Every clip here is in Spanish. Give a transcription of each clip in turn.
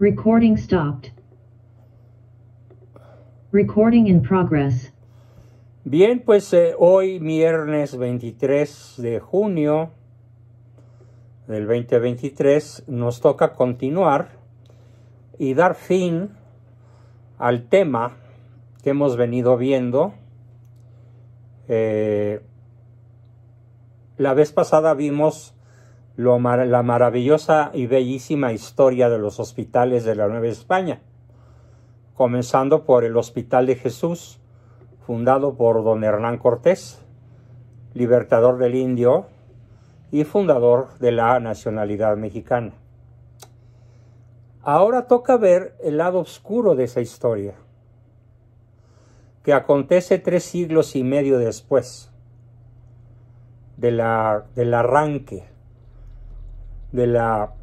Recording stopped. Recording in progress. Bien, pues eh, hoy viernes 23 de junio del 2023 nos toca continuar y dar fin al tema que hemos venido viendo. Eh, la vez pasada vimos la maravillosa y bellísima historia de los hospitales de la Nueva España, comenzando por el Hospital de Jesús, fundado por don Hernán Cortés, libertador del indio y fundador de la nacionalidad mexicana. Ahora toca ver el lado oscuro de esa historia, que acontece tres siglos y medio después de la, del arranque de la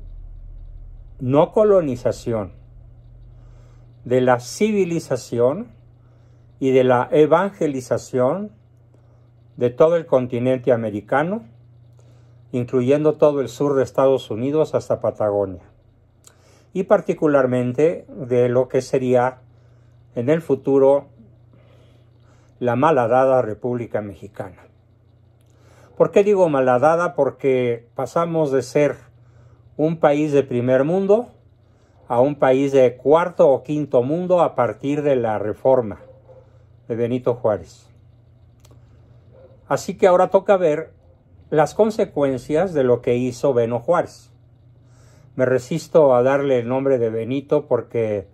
no colonización, de la civilización y de la evangelización de todo el continente americano, incluyendo todo el sur de Estados Unidos hasta Patagonia, y particularmente de lo que sería en el futuro la malhadada República Mexicana. ¿Por qué digo malhadada? Porque pasamos de ser un país de primer mundo a un país de cuarto o quinto mundo a partir de la reforma de Benito Juárez. Así que ahora toca ver las consecuencias de lo que hizo Beno Juárez. Me resisto a darle el nombre de Benito porque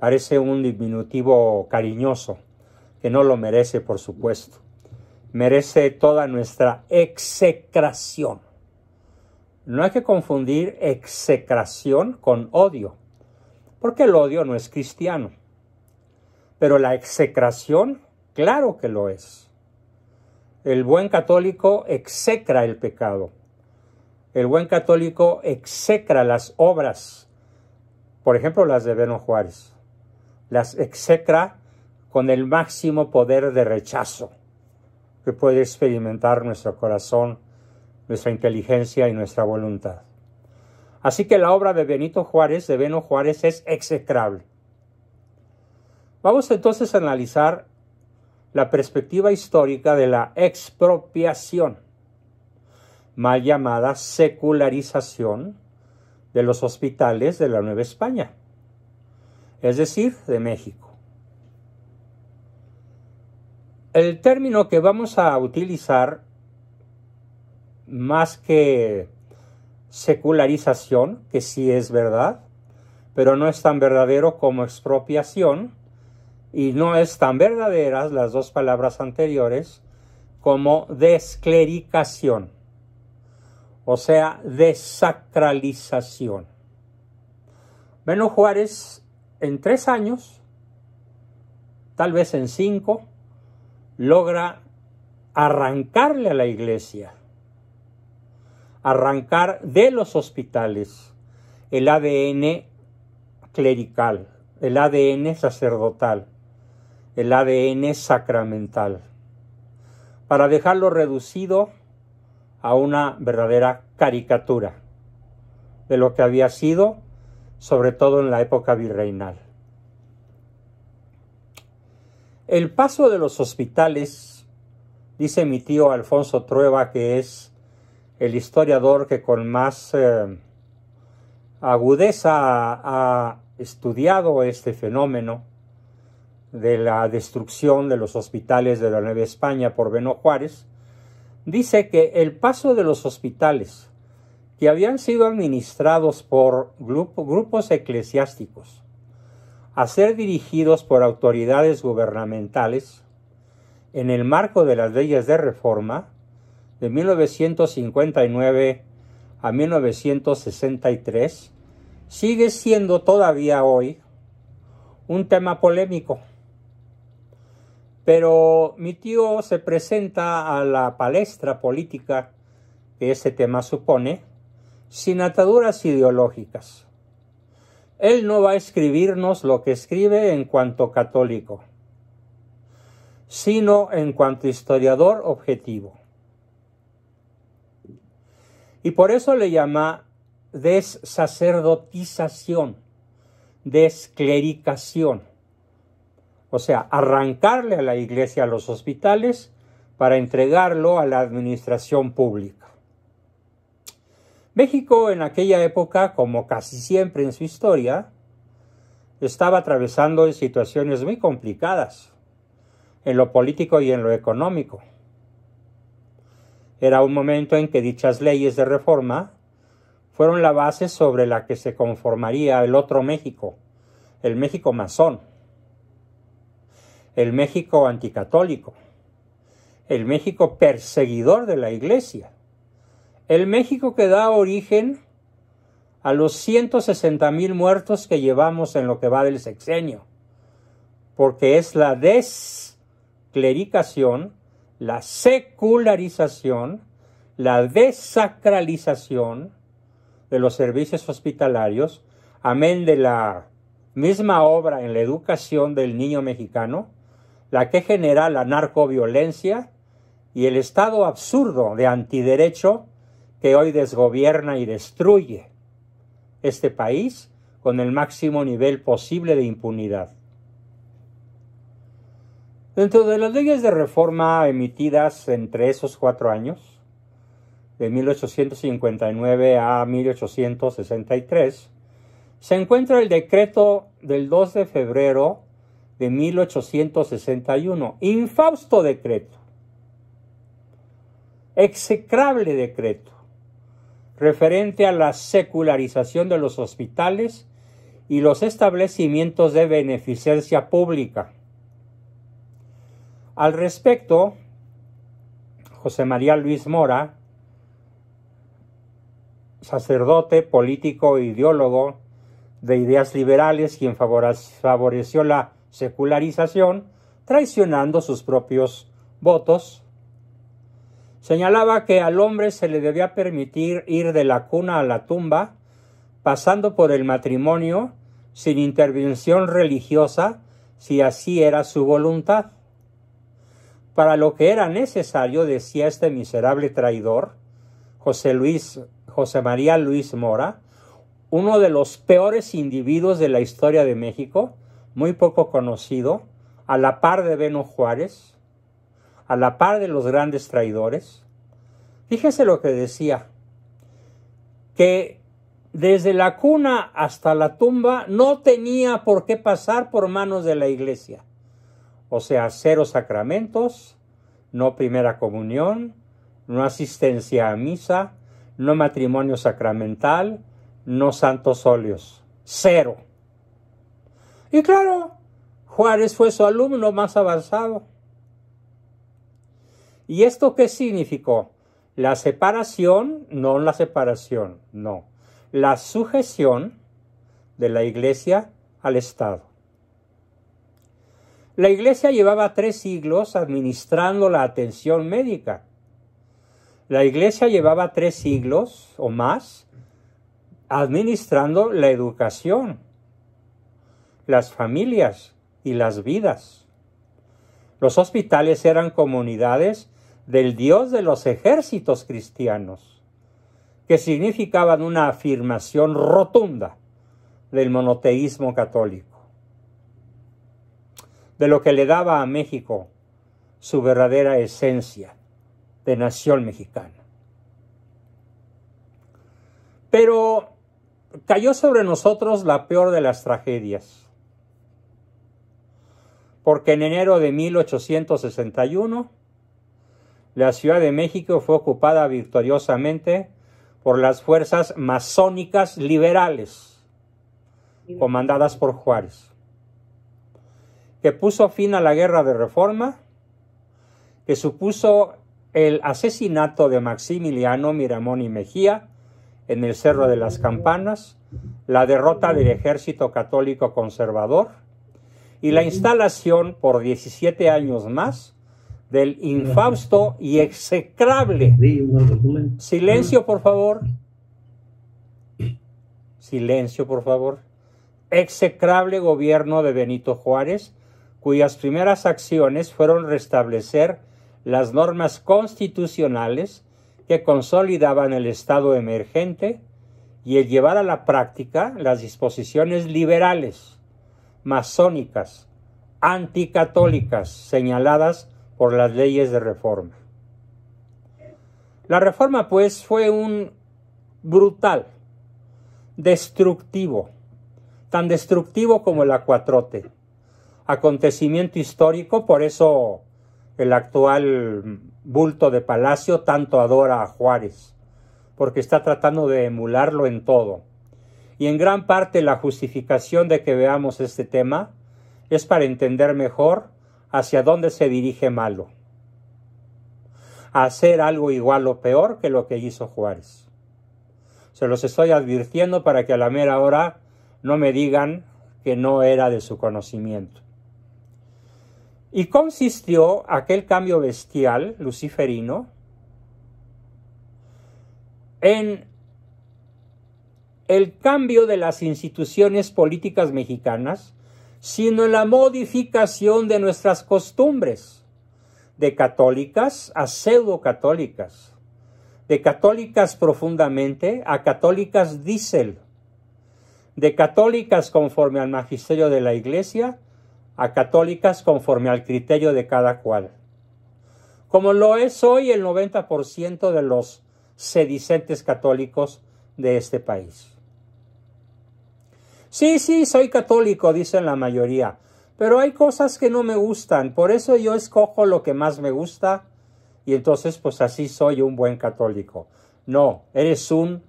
parece un diminutivo cariñoso, que no lo merece, por supuesto. Merece toda nuestra execración. No hay que confundir execración con odio, porque el odio no es cristiano. Pero la execración, claro que lo es. El buen católico execra el pecado. El buen católico execra las obras, por ejemplo las de Beno Juárez. Las execra con el máximo poder de rechazo que puede experimentar nuestro corazón nuestra inteligencia y nuestra voluntad. Así que la obra de Benito Juárez, de Beno Juárez, es execrable. Vamos entonces a analizar la perspectiva histórica de la expropiación, mal llamada secularización de los hospitales de la Nueva España, es decir, de México. El término que vamos a utilizar más que secularización, que sí es verdad, pero no es tan verdadero como expropiación, y no es tan verdaderas las dos palabras anteriores como desclericación, o sea, desacralización. Beno Juárez, en tres años, tal vez en cinco, logra arrancarle a la iglesia arrancar de los hospitales el ADN clerical, el ADN sacerdotal, el ADN sacramental, para dejarlo reducido a una verdadera caricatura de lo que había sido, sobre todo en la época virreinal. El paso de los hospitales, dice mi tío Alfonso Trueba, que es el historiador que con más eh, agudeza ha estudiado este fenómeno de la destrucción de los hospitales de la Nueva España por Beno Juárez, dice que el paso de los hospitales que habían sido administrados por grupos eclesiásticos a ser dirigidos por autoridades gubernamentales en el marco de las leyes de reforma, de 1959 a 1963 sigue siendo todavía hoy un tema polémico. Pero mi tío se presenta a la palestra política que ese tema supone sin ataduras ideológicas. Él no va a escribirnos lo que escribe en cuanto católico, sino en cuanto historiador objetivo. Y por eso le llama desacerdotización, desclericación. O sea, arrancarle a la iglesia a los hospitales para entregarlo a la administración pública. México en aquella época, como casi siempre en su historia, estaba atravesando situaciones muy complicadas en lo político y en lo económico. Era un momento en que dichas leyes de reforma fueron la base sobre la que se conformaría el otro México, el México masón, el México anticatólico, el México perseguidor de la Iglesia, el México que da origen a los 160 mil muertos que llevamos en lo que va del sexenio, porque es la desclericación la secularización, la desacralización de los servicios hospitalarios, amén de la misma obra en la educación del niño mexicano, la que genera la narcoviolencia y el estado absurdo de antiderecho que hoy desgobierna y destruye este país con el máximo nivel posible de impunidad. Dentro de las leyes de reforma emitidas entre esos cuatro años, de 1859 a 1863, se encuentra el decreto del 2 de febrero de 1861, infausto decreto, execrable decreto, referente a la secularización de los hospitales y los establecimientos de beneficencia pública al respecto, José María Luis Mora, sacerdote, político ideólogo de ideas liberales, quien favoreció la secularización, traicionando sus propios votos, señalaba que al hombre se le debía permitir ir de la cuna a la tumba, pasando por el matrimonio, sin intervención religiosa, si así era su voluntad para lo que era necesario, decía este miserable traidor, José Luis, José María Luis Mora, uno de los peores individuos de la historia de México, muy poco conocido, a la par de Beno Juárez, a la par de los grandes traidores. Fíjese lo que decía, que desde la cuna hasta la tumba no tenía por qué pasar por manos de la iglesia o sea, cero sacramentos, no primera comunión, no asistencia a misa, no matrimonio sacramental, no santos óleos, cero. Y claro, Juárez fue su alumno más avanzado. ¿Y esto qué significó? La separación, no la separación, no, la sujeción de la iglesia al Estado. La Iglesia llevaba tres siglos administrando la atención médica. La Iglesia llevaba tres siglos o más administrando la educación, las familias y las vidas. Los hospitales eran comunidades del Dios de los ejércitos cristianos, que significaban una afirmación rotunda del monoteísmo católico de lo que le daba a México su verdadera esencia de nación mexicana. Pero cayó sobre nosotros la peor de las tragedias, porque en enero de 1861 la Ciudad de México fue ocupada victoriosamente por las fuerzas masónicas liberales, comandadas por Juárez que puso fin a la guerra de reforma, que supuso el asesinato de Maximiliano Miramón y Mejía en el Cerro de las Campanas, la derrota del ejército católico conservador y la instalación por 17 años más del infausto y execrable. Silencio, por favor. Silencio, por favor. Execrable gobierno de Benito Juárez, cuyas primeras acciones fueron restablecer las normas constitucionales que consolidaban el Estado emergente y el llevar a la práctica las disposiciones liberales, masónicas, anticatólicas señaladas por las leyes de reforma. La reforma, pues, fue un brutal, destructivo, tan destructivo como el acuatrote acontecimiento histórico, por eso el actual bulto de Palacio tanto adora a Juárez, porque está tratando de emularlo en todo. Y en gran parte la justificación de que veamos este tema es para entender mejor hacia dónde se dirige Malo. hacer algo igual o peor que lo que hizo Juárez. Se los estoy advirtiendo para que a la mera hora no me digan que no era de su conocimiento. Y consistió aquel cambio bestial luciferino en el cambio de las instituciones políticas mexicanas, sino en la modificación de nuestras costumbres, de católicas a pseudo-católicas, de católicas profundamente a católicas diésel, de católicas conforme al magisterio de la Iglesia a católicas conforme al criterio de cada cual, como lo es hoy el 90% de los sedicentes católicos de este país. Sí, sí, soy católico, dicen la mayoría, pero hay cosas que no me gustan, por eso yo escojo lo que más me gusta y entonces pues así soy un buen católico. No, eres un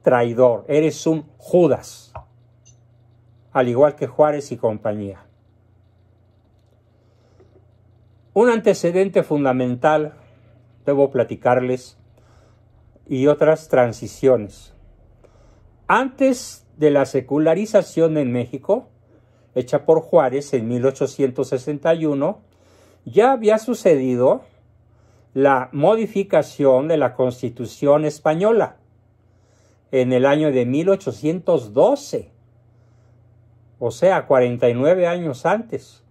traidor, eres un Judas, al igual que Juárez y compañía. Un antecedente fundamental, debo platicarles, y otras transiciones. Antes de la secularización en México, hecha por Juárez en 1861, ya había sucedido la modificación de la Constitución española en el año de 1812, o sea, 49 años antes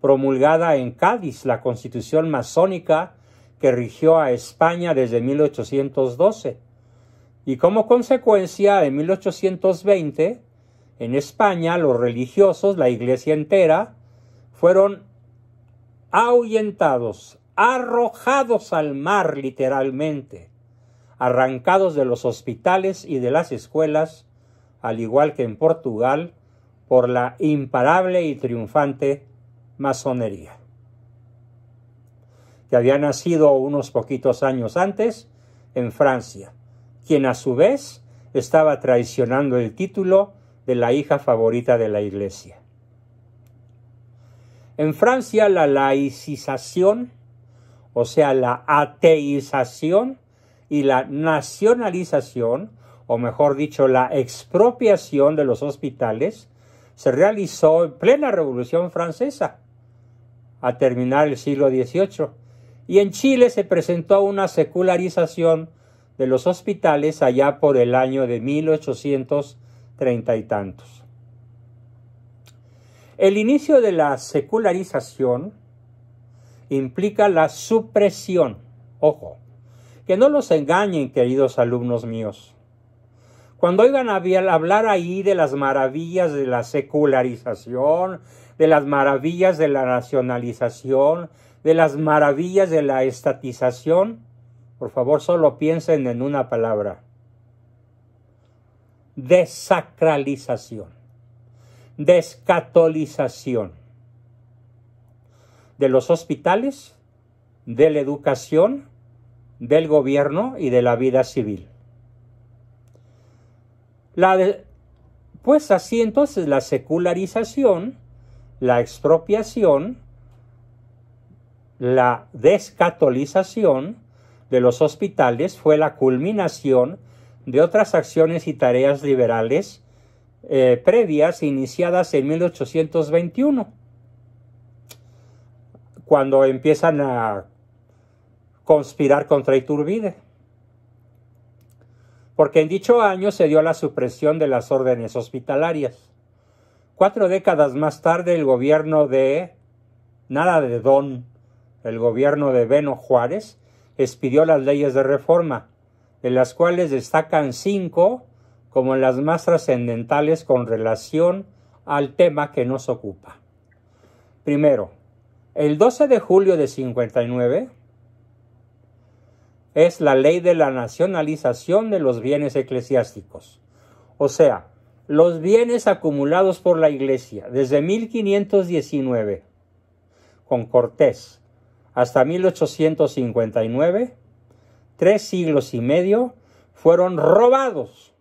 promulgada en Cádiz la constitución masónica que rigió a España desde 1812. Y como consecuencia, en 1820, en España, los religiosos, la iglesia entera, fueron ahuyentados, arrojados al mar literalmente, arrancados de los hospitales y de las escuelas, al igual que en Portugal, por la imparable y triunfante masonería, que había nacido unos poquitos años antes en Francia, quien a su vez estaba traicionando el título de la hija favorita de la Iglesia. En Francia la laicización, o sea, la ateización y la nacionalización, o mejor dicho, la expropiación de los hospitales, se realizó en plena Revolución Francesa, a terminar el siglo XVIII, y en Chile se presentó una secularización de los hospitales allá por el año de 1830 y tantos. El inicio de la secularización implica la supresión, ojo, que no los engañen, queridos alumnos míos. Cuando oigan hablar ahí de las maravillas de la secularización, de las maravillas de la nacionalización, de las maravillas de la estatización, por favor solo piensen en una palabra. Desacralización, descatolización de los hospitales, de la educación, del gobierno y de la vida civil. La pues así entonces la secularización la expropiación, la descatolización de los hospitales fue la culminación de otras acciones y tareas liberales eh, previas iniciadas en 1821, cuando empiezan a conspirar contra Iturbide. Porque en dicho año se dio la supresión de las órdenes hospitalarias. Cuatro décadas más tarde, el gobierno de nada de Don, el gobierno de Beno Juárez, expidió las leyes de reforma, de las cuales destacan cinco como las más trascendentales con relación al tema que nos ocupa. Primero, el 12 de julio de 59 es la ley de la nacionalización de los bienes eclesiásticos, o sea, los bienes acumulados por la Iglesia desde 1519 con Cortés hasta 1859, tres siglos y medio, fueron robados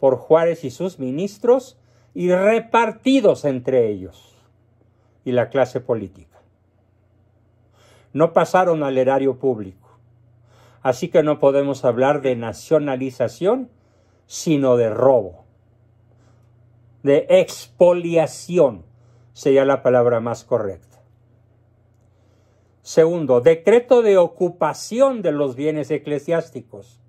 por Juárez y sus ministros y repartidos entre ellos y la clase política. No pasaron al erario público, así que no podemos hablar de nacionalización, sino de robo de expoliación sería la palabra más correcta. Segundo, decreto de ocupación de los bienes eclesiásticos,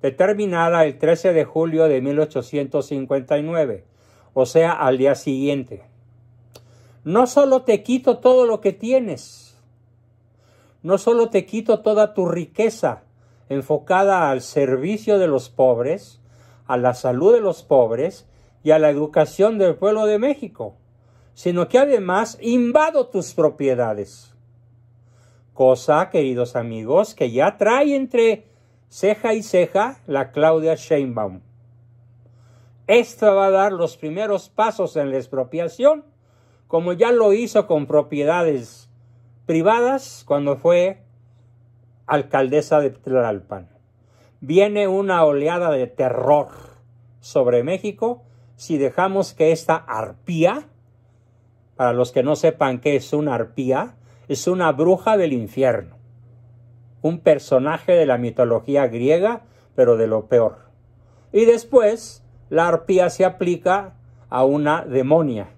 determinada el 13 de julio de 1859, o sea, al día siguiente. No solo te quito todo lo que tienes, no solo te quito toda tu riqueza enfocada al servicio de los pobres, a la salud de los pobres, y a la educación del pueblo de México, sino que además invado tus propiedades. Cosa, queridos amigos, que ya trae entre ceja y ceja la Claudia Sheinbaum. Esta va a dar los primeros pasos en la expropiación, como ya lo hizo con propiedades privadas cuando fue alcaldesa de Tlalpan. Viene una oleada de terror sobre México si dejamos que esta arpía, para los que no sepan qué es una arpía, es una bruja del infierno, un personaje de la mitología griega, pero de lo peor. Y después, la arpía se aplica a una demonia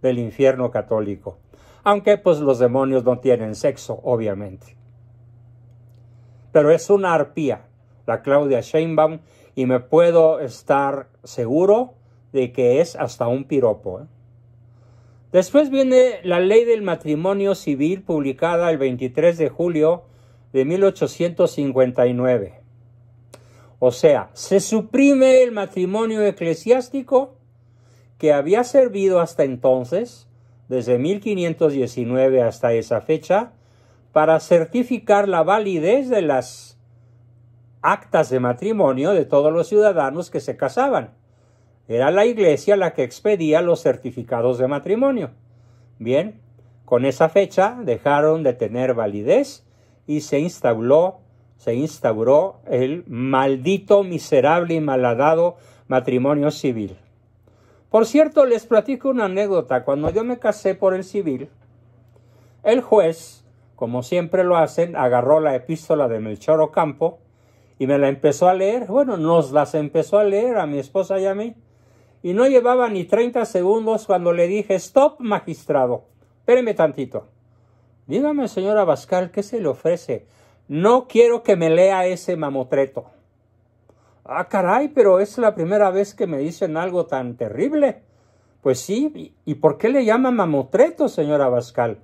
del infierno católico. Aunque pues los demonios no tienen sexo, obviamente. Pero es una arpía, la Claudia Sheinbaum, y me puedo estar seguro de que es hasta un piropo. ¿eh? Después viene la ley del matrimonio civil publicada el 23 de julio de 1859. O sea, se suprime el matrimonio eclesiástico que había servido hasta entonces, desde 1519 hasta esa fecha, para certificar la validez de las actas de matrimonio de todos los ciudadanos que se casaban. Era la iglesia la que expedía los certificados de matrimonio. Bien, con esa fecha dejaron de tener validez y se instauró, se instauró el maldito, miserable y malhadado matrimonio civil. Por cierto, les platico una anécdota. Cuando yo me casé por el civil, el juez, como siempre lo hacen, agarró la epístola de Melchor Ocampo y me la empezó a leer. Bueno, nos las empezó a leer a mi esposa y a mí. Y no llevaba ni 30 segundos cuando le dije, stop, magistrado, espéreme tantito. Dígame, señora Bascal, ¿qué se le ofrece? No quiero que me lea ese mamotreto. Ah, caray, pero es la primera vez que me dicen algo tan terrible. Pues sí, ¿y por qué le llama mamotreto, señora Bascal?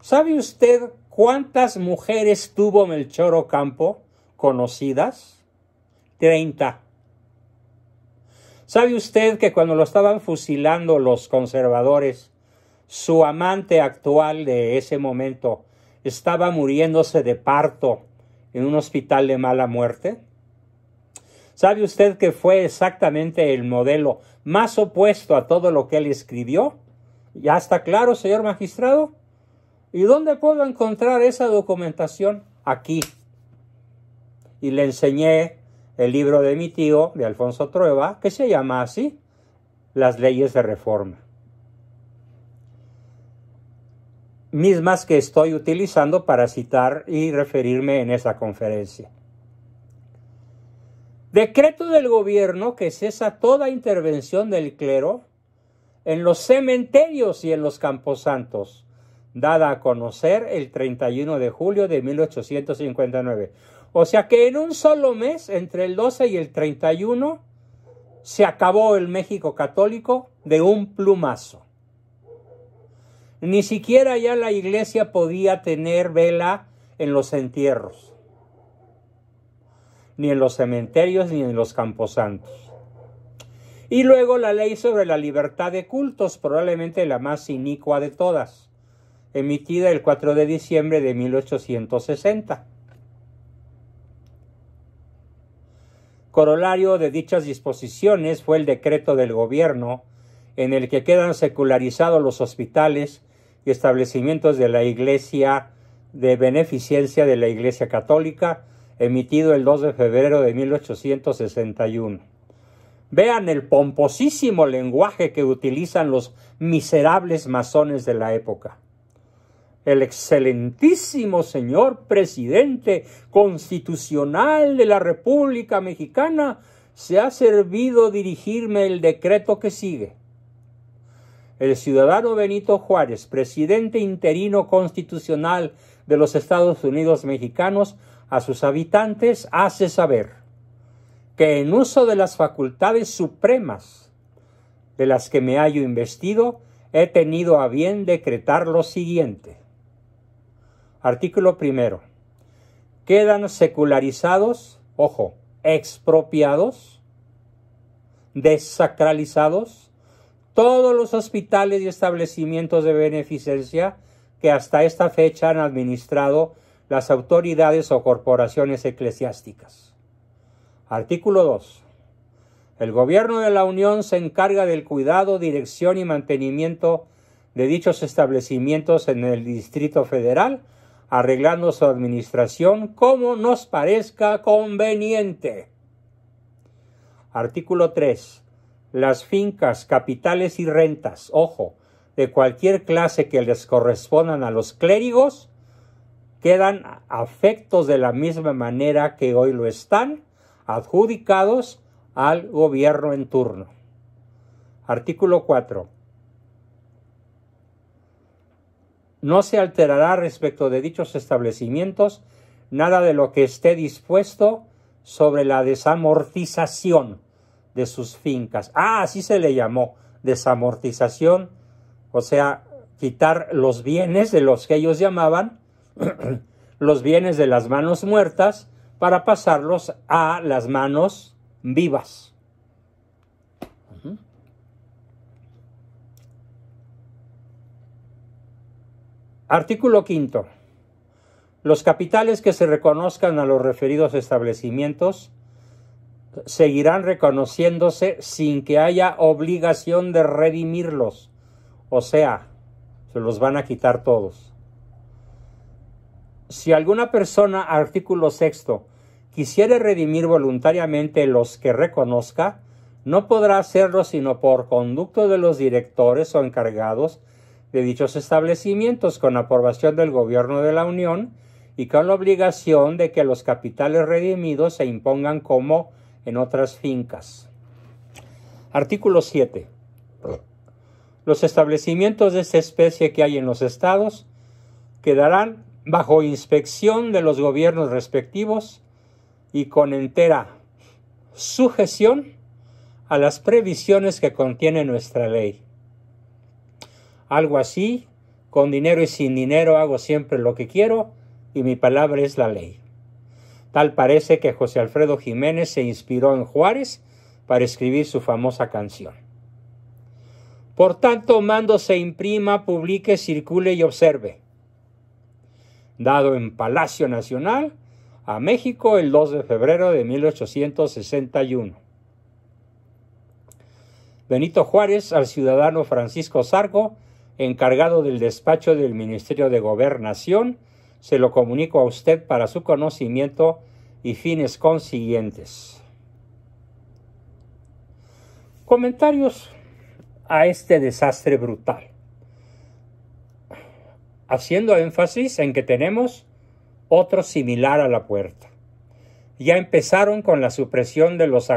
¿Sabe usted cuántas mujeres tuvo Melchor Ocampo? conocidas? 30. ¿Sabe usted que cuando lo estaban fusilando los conservadores, su amante actual de ese momento estaba muriéndose de parto en un hospital de mala muerte? ¿Sabe usted que fue exactamente el modelo más opuesto a todo lo que él escribió? ¿Ya está claro, señor magistrado? ¿Y dónde puedo encontrar esa documentación? Aquí y le enseñé el libro de mi tío, de Alfonso Trueba, que se llama así, Las leyes de reforma. Mismas que estoy utilizando para citar y referirme en esa conferencia. Decreto del gobierno que cesa toda intervención del clero en los cementerios y en los camposantos, dada a conocer el 31 de julio de 1859. O sea que en un solo mes, entre el 12 y el 31, se acabó el México católico de un plumazo. Ni siquiera ya la iglesia podía tener vela en los entierros, ni en los cementerios, ni en los camposantos. Y luego la ley sobre la libertad de cultos, probablemente la más inicua de todas, emitida el 4 de diciembre de 1860 Corolario de dichas disposiciones fue el decreto del gobierno en el que quedan secularizados los hospitales y establecimientos de la Iglesia de Beneficencia de la Iglesia Católica, emitido el 2 de febrero de 1861. Vean el pomposísimo lenguaje que utilizan los miserables masones de la época el excelentísimo señor presidente constitucional de la República Mexicana se ha servido dirigirme el decreto que sigue. El ciudadano Benito Juárez, presidente interino constitucional de los Estados Unidos mexicanos, a sus habitantes hace saber que en uso de las facultades supremas de las que me hallo investido, he tenido a bien decretar lo siguiente Artículo primero. Quedan secularizados, ojo, expropiados, desacralizados, todos los hospitales y establecimientos de beneficencia que hasta esta fecha han administrado las autoridades o corporaciones eclesiásticas. Artículo 2. El gobierno de la Unión se encarga del cuidado, dirección y mantenimiento de dichos establecimientos en el Distrito Federal arreglando su administración como nos parezca conveniente. Artículo 3. Las fincas, capitales y rentas, ojo, de cualquier clase que les correspondan a los clérigos, quedan afectos de la misma manera que hoy lo están, adjudicados al gobierno en turno. Artículo 4. No se alterará respecto de dichos establecimientos nada de lo que esté dispuesto sobre la desamortización de sus fincas. Ah, así se le llamó, desamortización, o sea, quitar los bienes de los que ellos llamaban los bienes de las manos muertas para pasarlos a las manos vivas. Artículo quinto. Los capitales que se reconozcan a los referidos establecimientos seguirán reconociéndose sin que haya obligación de redimirlos. O sea, se los van a quitar todos. Si alguna persona, artículo sexto, quisiere redimir voluntariamente los que reconozca, no podrá hacerlo sino por conducto de los directores o encargados de dichos establecimientos con aprobación del Gobierno de la Unión y con la obligación de que los capitales redimidos se impongan como en otras fincas. Artículo 7. Los establecimientos de esta especie que hay en los estados quedarán bajo inspección de los gobiernos respectivos y con entera sujeción a las previsiones que contiene nuestra ley algo así, con dinero y sin dinero hago siempre lo que quiero y mi palabra es la ley. Tal parece que José Alfredo Jiménez se inspiró en Juárez para escribir su famosa canción. Por tanto, mando se imprima, publique, circule y observe. Dado en Palacio Nacional a México el 2 de febrero de 1861. Benito Juárez al ciudadano Francisco Sargo encargado del despacho del Ministerio de Gobernación, se lo comunico a usted para su conocimiento y fines consiguientes. Comentarios a este desastre brutal, haciendo énfasis en que tenemos otro similar a la puerta. Ya empezaron con la supresión de los,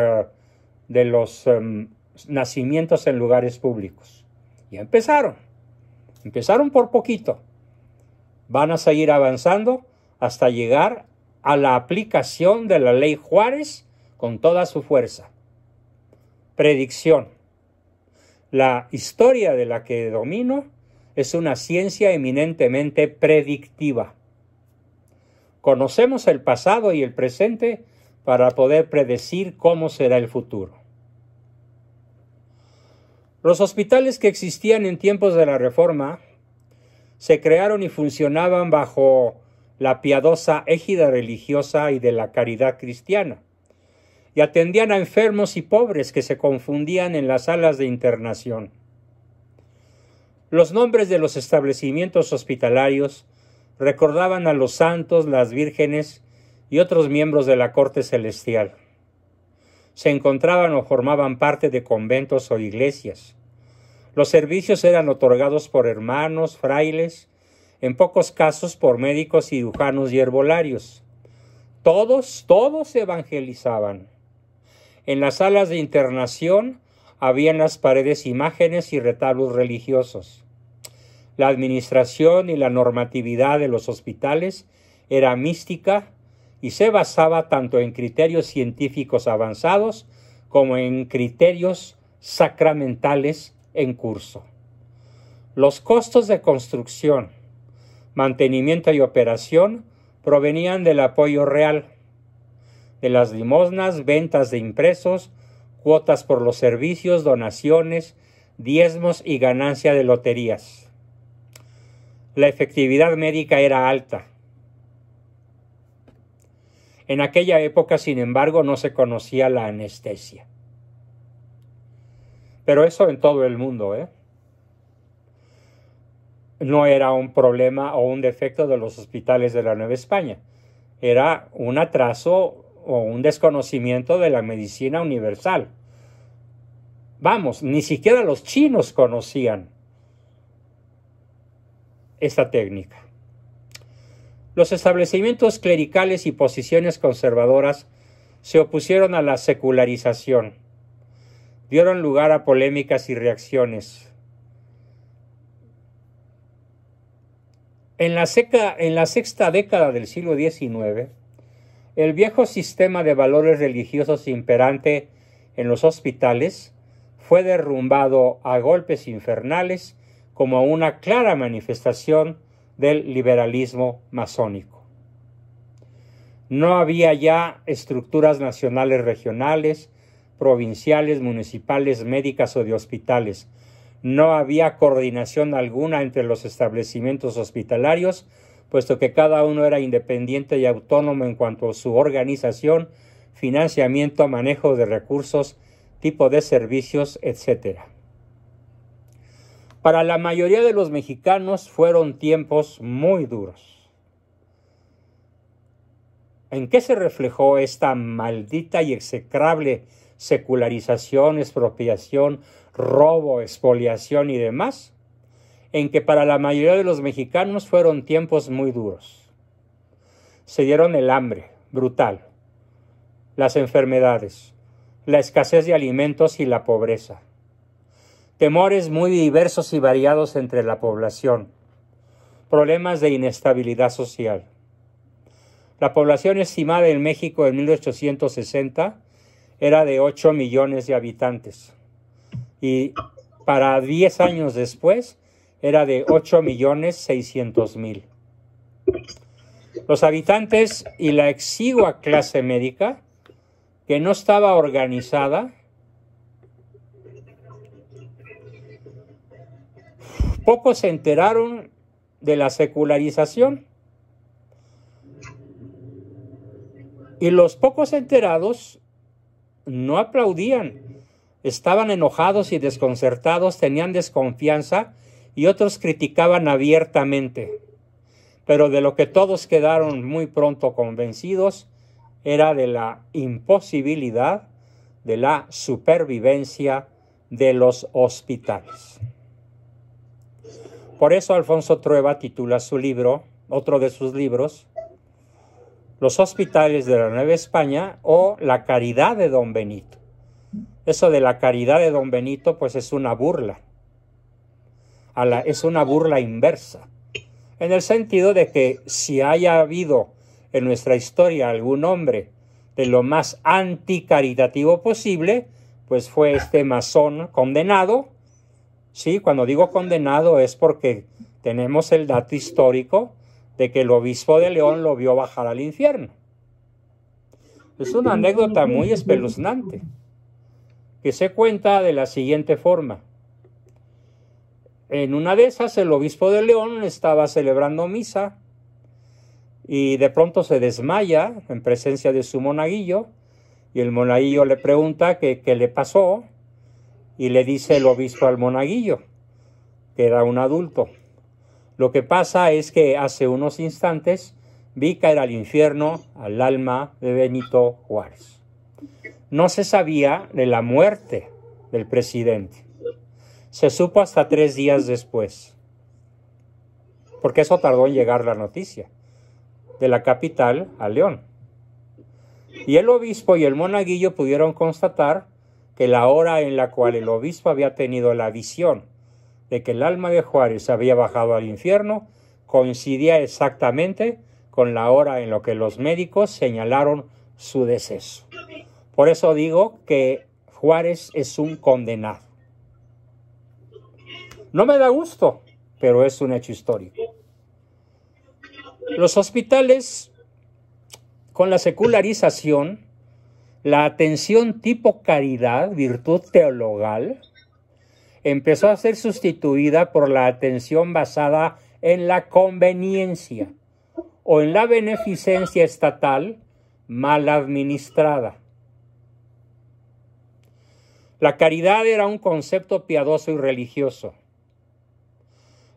de los em, nacimientos en lugares públicos. Ya empezaron. Empezaron por poquito. Van a seguir avanzando hasta llegar a la aplicación de la ley Juárez con toda su fuerza. Predicción. La historia de la que domino es una ciencia eminentemente predictiva. Conocemos el pasado y el presente para poder predecir cómo será el futuro. Los hospitales que existían en tiempos de la Reforma se crearon y funcionaban bajo la piadosa égida religiosa y de la caridad cristiana, y atendían a enfermos y pobres que se confundían en las salas de internación. Los nombres de los establecimientos hospitalarios recordaban a los santos, las vírgenes y otros miembros de la corte celestial se encontraban o formaban parte de conventos o iglesias. Los servicios eran otorgados por hermanos, frailes, en pocos casos por médicos, cirujanos y herbolarios. Todos, todos evangelizaban. En las salas de internación había en las paredes imágenes y retablos religiosos. La administración y la normatividad de los hospitales era mística y se basaba tanto en criterios científicos avanzados como en criterios sacramentales en curso. Los costos de construcción, mantenimiento y operación provenían del apoyo real, de las limosnas, ventas de impresos, cuotas por los servicios, donaciones, diezmos y ganancia de loterías. La efectividad médica era alta, en aquella época, sin embargo, no se conocía la anestesia. Pero eso en todo el mundo, ¿eh? No era un problema o un defecto de los hospitales de la Nueva España. Era un atraso o un desconocimiento de la medicina universal. Vamos, ni siquiera los chinos conocían esta técnica. Los establecimientos clericales y posiciones conservadoras se opusieron a la secularización. Dieron lugar a polémicas y reacciones. En la, en la sexta década del siglo XIX, el viejo sistema de valores religiosos imperante en los hospitales fue derrumbado a golpes infernales como una clara manifestación del liberalismo masónico. No había ya estructuras nacionales regionales, provinciales, municipales, médicas o de hospitales. No había coordinación alguna entre los establecimientos hospitalarios, puesto que cada uno era independiente y autónomo en cuanto a su organización, financiamiento, manejo de recursos, tipo de servicios, etcétera para la mayoría de los mexicanos fueron tiempos muy duros. ¿En qué se reflejó esta maldita y execrable secularización, expropiación, robo, expoliación y demás? En que para la mayoría de los mexicanos fueron tiempos muy duros. Se dieron el hambre brutal, las enfermedades, la escasez de alimentos y la pobreza temores muy diversos y variados entre la población, problemas de inestabilidad social. La población estimada en México en 1860 era de 8 millones de habitantes y para 10 años después era de 8 millones 600 mil. Los habitantes y la exigua clase médica, que no estaba organizada, Pocos se enteraron de la secularización. Y los pocos enterados no aplaudían, estaban enojados y desconcertados, tenían desconfianza y otros criticaban abiertamente. Pero de lo que todos quedaron muy pronto convencidos era de la imposibilidad de la supervivencia de los hospitales. Por eso Alfonso Trueba titula su libro, otro de sus libros, Los hospitales de la Nueva España o La caridad de Don Benito. Eso de la caridad de Don Benito pues es una burla. es una burla inversa. En el sentido de que si haya habido en nuestra historia algún hombre de lo más anticaritativo posible, pues fue este masón condenado Sí, cuando digo condenado es porque tenemos el dato histórico de que el obispo de León lo vio bajar al infierno. Es una anécdota muy espeluznante que se cuenta de la siguiente forma. En una de esas el obispo de León estaba celebrando misa y de pronto se desmaya en presencia de su monaguillo y el monaguillo le pregunta qué le pasó y le dice el obispo al monaguillo, que era un adulto. Lo que pasa es que hace unos instantes vi caer al infierno al alma de Benito Juárez. No se sabía de la muerte del presidente. Se supo hasta tres días después, porque eso tardó en llegar la noticia, de la capital a León. Y el obispo y el monaguillo pudieron constatar que la hora en la cual el obispo había tenido la visión de que el alma de Juárez había bajado al infierno coincidía exactamente con la hora en la que los médicos señalaron su deceso. Por eso digo que Juárez es un condenado. No me da gusto, pero es un hecho histórico. Los hospitales, con la secularización, la atención tipo caridad, virtud teologal, empezó a ser sustituida por la atención basada en la conveniencia o en la beneficencia estatal mal administrada. La caridad era un concepto piadoso y religioso.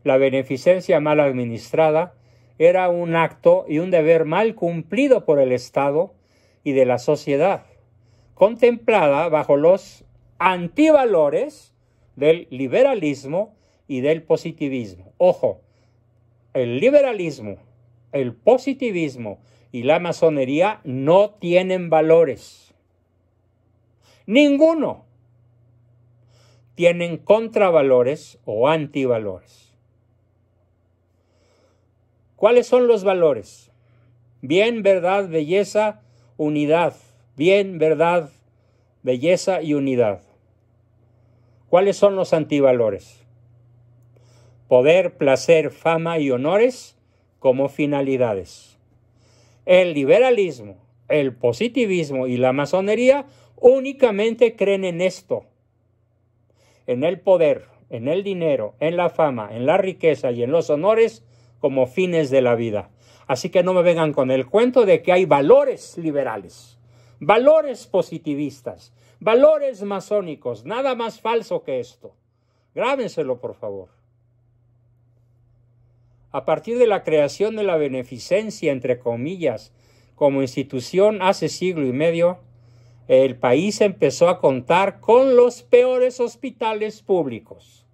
La beneficencia mal administrada era un acto y un deber mal cumplido por el Estado y de la sociedad contemplada bajo los antivalores del liberalismo y del positivismo. Ojo, el liberalismo, el positivismo y la masonería no tienen valores. Ninguno. Tienen contravalores o antivalores. ¿Cuáles son los valores? Bien, verdad, belleza, unidad bien, verdad, belleza y unidad. ¿Cuáles son los antivalores? Poder, placer, fama y honores como finalidades. El liberalismo, el positivismo y la masonería únicamente creen en esto, en el poder, en el dinero, en la fama, en la riqueza y en los honores como fines de la vida. Así que no me vengan con el cuento de que hay valores liberales valores positivistas, valores masónicos, nada más falso que esto. Grábenselo, por favor. A partir de la creación de la beneficencia, entre comillas, como institución hace siglo y medio, el país empezó a contar con los peores hospitales públicos.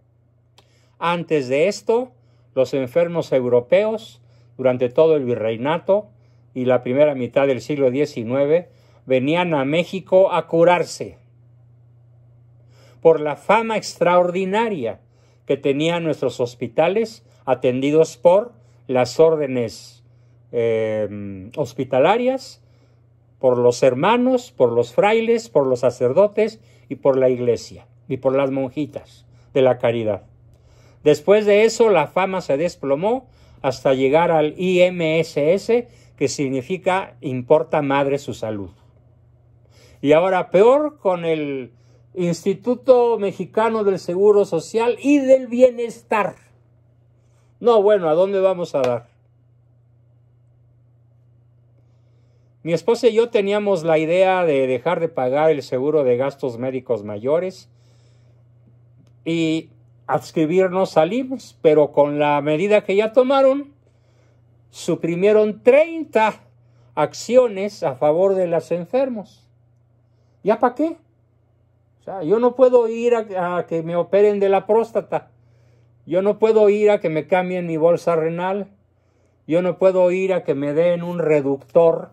Antes de esto, los enfermos europeos, durante todo el virreinato y la primera mitad del siglo XIX, venían a México a curarse por la fama extraordinaria que tenían nuestros hospitales atendidos por las órdenes em, hospitalarias, por los hermanos, por los frailes, por los sacerdotes y por la iglesia y por las monjitas de la caridad. Después de eso la fama se desplomó hasta llegar al IMSS, que significa importa madre su salud y ahora peor con el Instituto Mexicano del Seguro Social y del Bienestar. No, bueno, ¿a dónde vamos a dar? Mi esposa y yo teníamos la idea de dejar de pagar el seguro de gastos médicos mayores y adscribirnos salimos, pero con la medida que ya tomaron, suprimieron 30 acciones a favor de los enfermos. ¿Ya para qué? O sea, yo no puedo ir a, que me operen de la próstata. Yo no puedo ir a que me cambien mi bolsa renal. Yo no puedo ir a que me den un reductor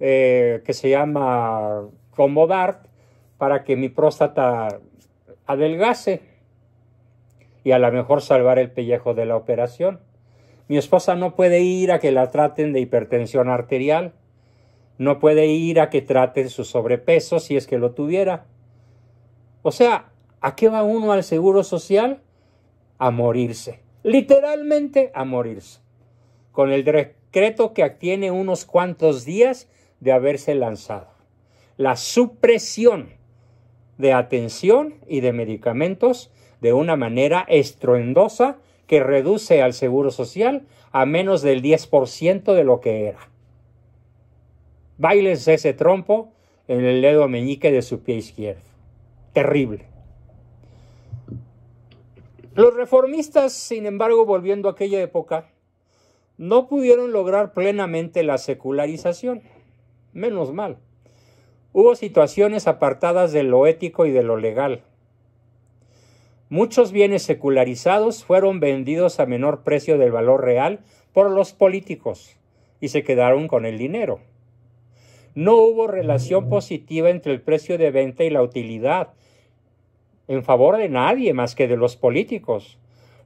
eh, que se llama Comodart para que mi próstata adelgase y a lo mejor salvar el pellejo de la operación. Mi esposa no puede ir a que la traten de hipertensión arterial. No puede ir a que traten su sobrepeso si es que lo tuviera. O sea, ¿a qué va uno al seguro social? A morirse. Literalmente a morirse. Con el decreto que tiene unos cuantos días de haberse lanzado. La supresión de atención y de medicamentos de una manera estruendosa que reduce al Seguro Social a menos del 10% de lo que era. Bailes ese trompo en el dedo meñique de su pie izquierdo. Terrible. Los reformistas, sin embargo, volviendo a aquella época, no pudieron lograr plenamente la secularización. Menos mal. Hubo situaciones apartadas de lo ético y de lo legal. Muchos bienes secularizados fueron vendidos a menor precio del valor real por los políticos y se quedaron con el dinero. No hubo relación positiva entre el precio de venta y la utilidad en favor de nadie más que de los políticos.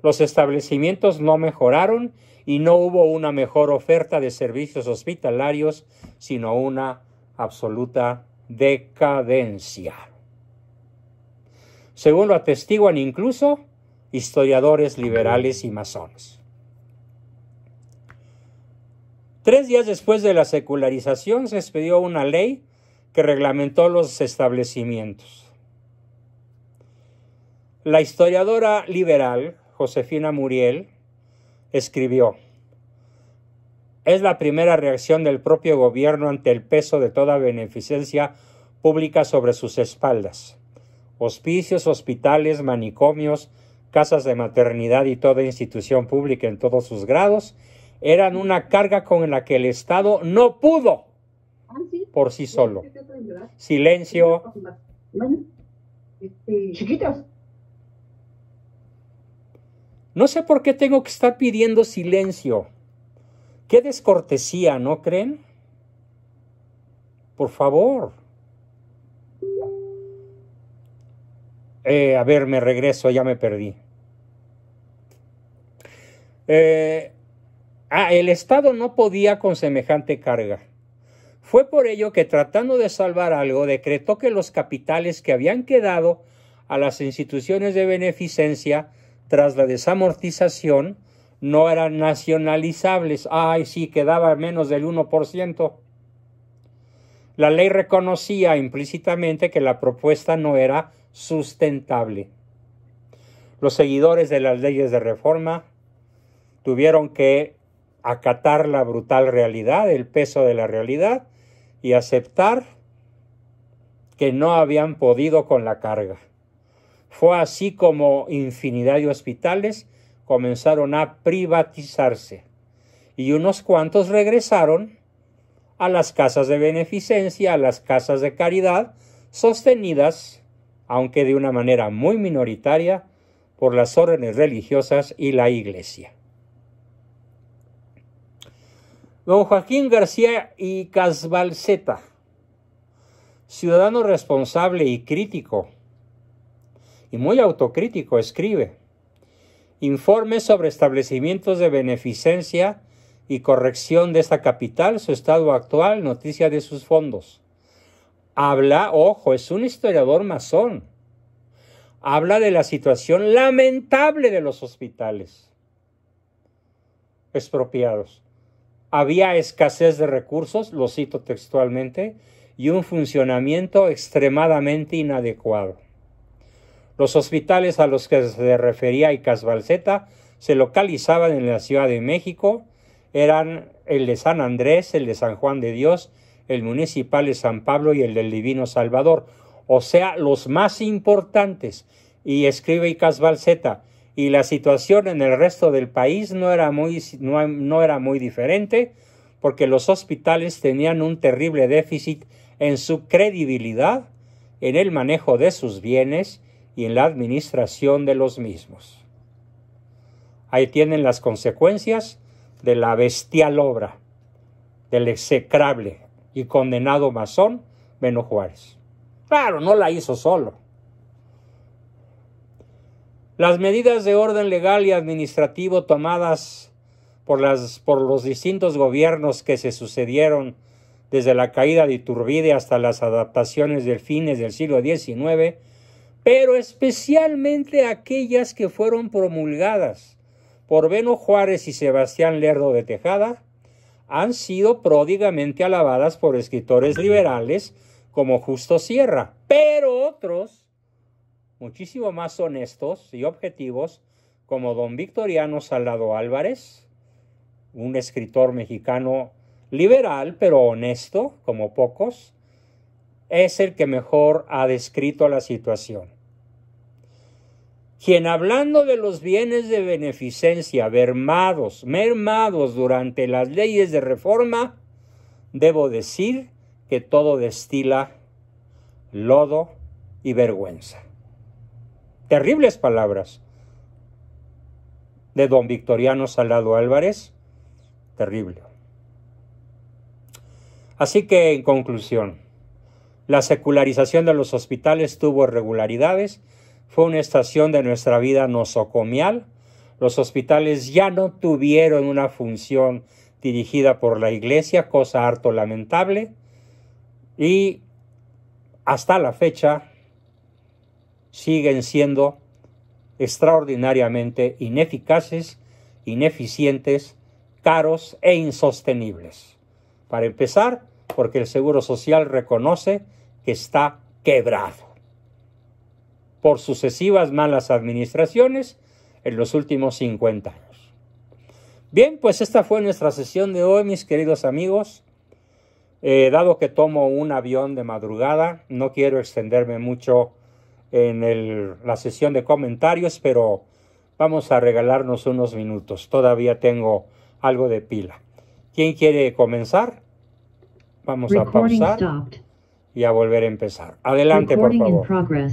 Los establecimientos no mejoraron y no hubo una mejor oferta de servicios hospitalarios, sino una absoluta decadencia. Según lo atestiguan incluso historiadores liberales y masones. Tres días después de la secularización se expidió una ley que reglamentó los establecimientos. La historiadora liberal Josefina Muriel escribió, es la primera reacción del propio gobierno ante el peso de toda beneficencia pública sobre sus espaldas. Hospicios, hospitales, manicomios, casas de maternidad y toda institución pública en todos sus grados eran una carga con la que el Estado no pudo ah, por sí solo. Silencio. Este, Chiquitas. No sé por qué tengo que estar pidiendo silencio. Qué descortesía, ¿no creen? Por favor. Eh, a ver, me regreso, ya me perdí. Eh, Ah, el Estado no podía con semejante carga. Fue por ello que tratando de salvar algo, decretó que los capitales que habían quedado a las instituciones de beneficencia tras la desamortización no eran nacionalizables. Ay, sí, quedaba menos del 1%. La ley reconocía implícitamente que la propuesta no era sustentable. Los seguidores de las leyes de reforma tuvieron que acatar la brutal realidad, el peso de la realidad, y aceptar que no habían podido con la carga. Fue así como infinidad de hospitales comenzaron a privatizarse y unos cuantos regresaron a las casas de beneficencia, a las casas de caridad, sostenidas, aunque de una manera muy minoritaria, por las órdenes religiosas y la Iglesia. Don Joaquín García y Casbalceta, ciudadano responsable y crítico, y muy autocrítico, escribe informe sobre establecimientos de beneficencia y corrección de esta capital, su estado actual, noticia de sus fondos. Habla, ojo, es un historiador masón. Habla de la situación lamentable de los hospitales expropiados había escasez de recursos, lo cito textualmente, y un funcionamiento extremadamente inadecuado. Los hospitales a los que se refería Icazbalceta se localizaban en la Ciudad de México, eran el de San Andrés, el de San Juan de Dios, el municipal de San Pablo y el del Divino Salvador, o sea, los más importantes. Y escribe Icazbalceta, y la situación en el resto del país no era muy, era muy diferente porque los hospitales tenían un terrible déficit en su credibilidad, en el manejo de sus bienes y en la administración de los mismos. Ahí tienen las consecuencias de la bestial obra del execrable y condenado masón Beno Juárez. Claro, no la hizo solo. Las medidas de orden legal y administrativo tomadas por, los distintos gobiernos que se sucedieron desde la caída de Iturbide hasta las adaptaciones del fines del siglo XIX, pero especialmente aquellas que fueron promulgadas por Beno Juárez y Sebastián Lerdo de Tejada, han sido pródigamente alabadas por escritores liberales como Justo Sierra, pero otros muchísimo más honestos y objetivos, como don Victoriano Salado Álvarez, un escritor mexicano liberal pero honesto, como pocos, es el que mejor ha descrito la situación. Quien hablando de los bienes de beneficencia mermados, mermados durante las leyes de reforma, debo decir que todo destila lodo y vergüenza. Terribles palabras de don Victoriano Salado Álvarez. Terrible. Así que, en conclusión, la secularización de los hospitales tuvo irregularidades, fue una estación de nuestra vida nosocomial, los hospitales ya no tuvieron una función dirigida por la iglesia, cosa harto lamentable, y hasta la fecha siguen siendo extraordinariamente ineficaces, ineficientes, caros e insostenibles. Para empezar, porque el Seguro Social reconoce que está quebrado. Por sucesivas malas administraciones en los últimos 50 años. Bien, pues esta fue nuestra sesión de hoy, mis queridos amigos. Eh, dado que tomo un avión de madrugada, no quiero extenderme mucho en la sesión de comentarios, pero vamos a regalarnos unos minutos. Todavía tengo algo de pila. ¿Quién quiere comenzar? Vamos a pausar y a volver a empezar. Adelante, por favor.